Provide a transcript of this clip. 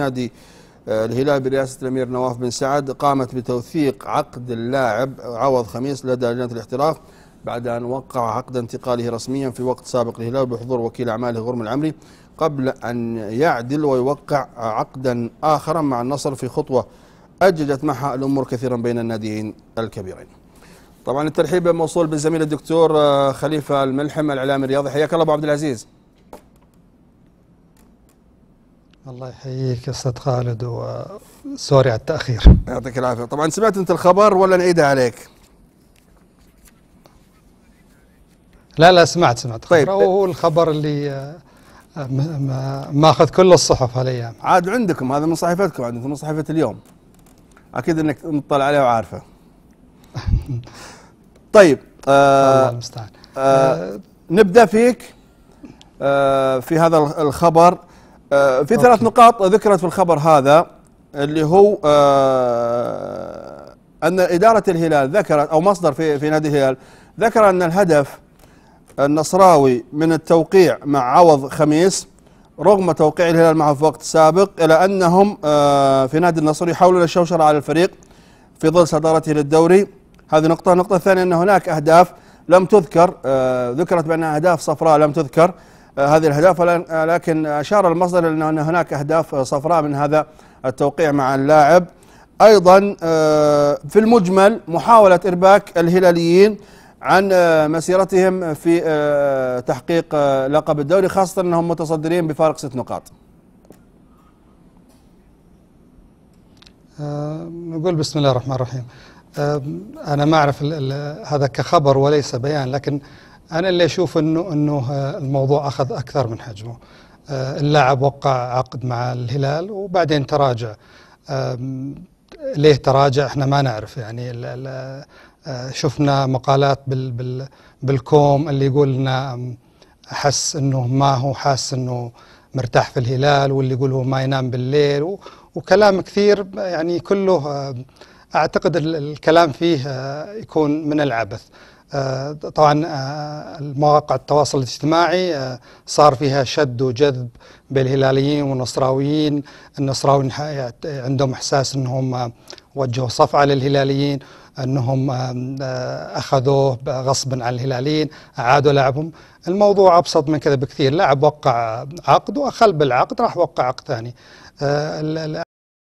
نادي آه، الهلال برئاسة الأمير نواف بن سعد قامت بتوثيق عقد اللاعب عوض خميس لدى لجنة الاحتراف بعد أن وقع عقد انتقاله رسميا في وقت سابق للهلال بحضور وكيل أعماله غرم العمري قبل أن يعدل ويوقع عقدا آخرا مع النصر في خطوة أججت معها الأمور كثيرا بين الناديين الكبيرين طبعا الترحيب موصول بالزميل الدكتور آه، خليفة الملحم الإعلام الرياضي حياك الله أبو عبد العزيز الله يحييك يا استاذ خالد وسوري على التاخير يعطيك العافيه طبعا سمعت انت الخبر ولا نعيده عليك لا لا سمعت سمعت طيب هو الخبر اللي آه، ماخذ كل الصحف هالايام عاد عندكم هذا من صحيفتكم عاد من صحيفه اليوم اكيد انك مطلع عليه وعارفه طيب آه، الله المستعان آه آه نبدا فيك آه في هذا الخبر آه، في ثلاث نقاط ذكرت في الخبر هذا اللي هو آه، ان اداره الهلال ذكرت او مصدر في في نادي الهلال ذكر ان الهدف النصراوي من التوقيع مع عوض خميس رغم توقيع الهلال معه في وقت سابق إلى أنهم آه، في نادي النصر يحاولون الشوشرة على الفريق في ظل صدارته للدوري هذه نقطة النقطة الثانية أن هناك أهداف لم تذكر ذكرت بأنها أهداف صفراء لم تذكر آه، هذه الأهداف آه، لكن أشار المصدر إلى أن هناك أهداف صفراء من هذا التوقيع مع اللاعب أيضا آه، في المجمل محاولة إرباك الهلاليين عن مسيرتهم في تحقيق لقب الدوري خاصة أنهم متصدرين بفارق ست نقاط نقول بسم الله الرحمن الرحيم أنا ما أعرف هذا كخبر وليس بيان لكن انا اللي اشوف انه انه آه، الموضوع اخذ اكثر من حجمه آه، اللاعب وقع عقد مع الهلال وبعدين تراجع ليه تراجع احنا ما نعرف يعني آه، شفنا مقالات بال بال بالكوم اللي يقول لنا حس انه ما هو حاس انه مرتاح في الهلال واللي يقول هو ما ينام بالليل وكلام كثير يعني كله اعتقد الكلام فيه يكون من العبث آه، طبعا آه، مواقع التواصل الاجتماعي آه، صار فيها شد وجذب بالهلاليين والنصراويين النصراويين يعني عندهم احساس انهم وجهوا صفعه للهلاليين انهم اخذوه غصبا عن الهلاليين اعادوا لعبهم الموضوع ابسط من كذا بكثير لاعب وقع عقد واخل بالعقد راح وقع عقد ثاني